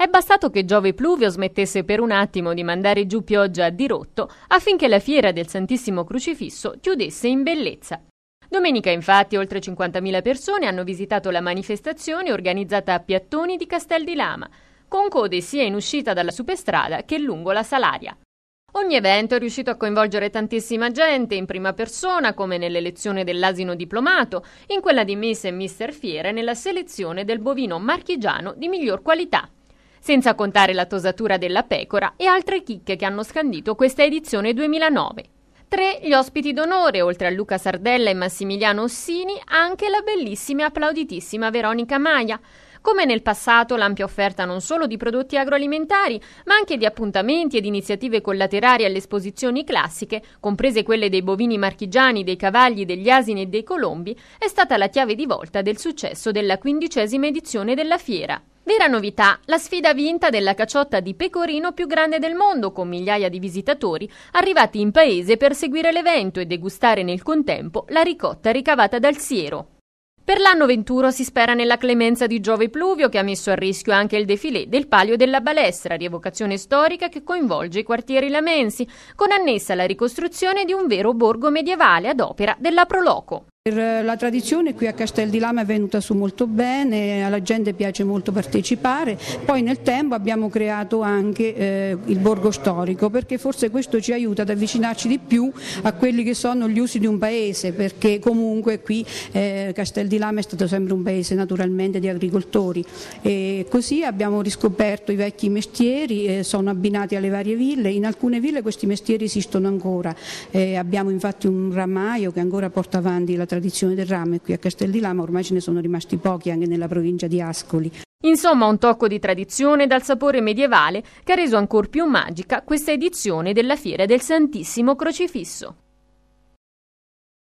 È bastato che Giove Pluvio smettesse per un attimo di mandare giù pioggia a dirotto affinché la fiera del Santissimo Crocifisso chiudesse in bellezza. Domenica infatti oltre 50.000 persone hanno visitato la manifestazione organizzata a Piattoni di Castel di Lama, con code sia in uscita dalla superstrada che lungo la Salaria. Ogni evento è riuscito a coinvolgere tantissima gente in prima persona, come nell'elezione dell'asino diplomato, in quella di Miss e Mister e nella selezione del bovino marchigiano di miglior qualità senza contare la tosatura della pecora e altre chicche che hanno scandito questa edizione 2009. Tre gli ospiti d'onore, oltre a Luca Sardella e Massimiliano Ossini, anche la bellissima e applauditissima Veronica Maia. Come nel passato, l'ampia offerta non solo di prodotti agroalimentari, ma anche di appuntamenti ed iniziative collaterali alle esposizioni classiche, comprese quelle dei bovini marchigiani, dei cavalli, degli asini e dei colombi, è stata la chiave di volta del successo della quindicesima edizione della fiera. Vera novità, la sfida vinta della caciotta di pecorino più grande del mondo con migliaia di visitatori arrivati in paese per seguire l'evento e degustare nel contempo la ricotta ricavata dal siero. Per l'anno 21 si spera nella clemenza di Giove Pluvio che ha messo a rischio anche il defilé del Palio della Balestra, rievocazione storica che coinvolge i quartieri lamensi, con annessa la ricostruzione di un vero borgo medievale ad opera della Proloco. Eh, la tradizione qui a Castel di Lama è venuta su molto bene, alla gente piace molto partecipare, poi nel tempo abbiamo creato anche eh, il borgo storico perché forse questo ci aiuta ad avvicinarci di più a quelli che sono gli usi di un paese perché comunque qui eh, Castel di Lama è stato sempre un paese naturalmente di agricoltori e così abbiamo riscoperto i vecchi mestieri, eh, sono abbinati alle varie ville, in alcune ville questi mestieri esistono ancora, eh, abbiamo infatti un ramaio che ancora porta avanti la tradizione del rame qui a Castel di Lama, ormai ce ne sono rimasti pochi anche nella provincia di Ascoli. Insomma, un tocco di tradizione dal sapore medievale che ha reso ancora più magica questa edizione della Fiera del Santissimo Crocifisso.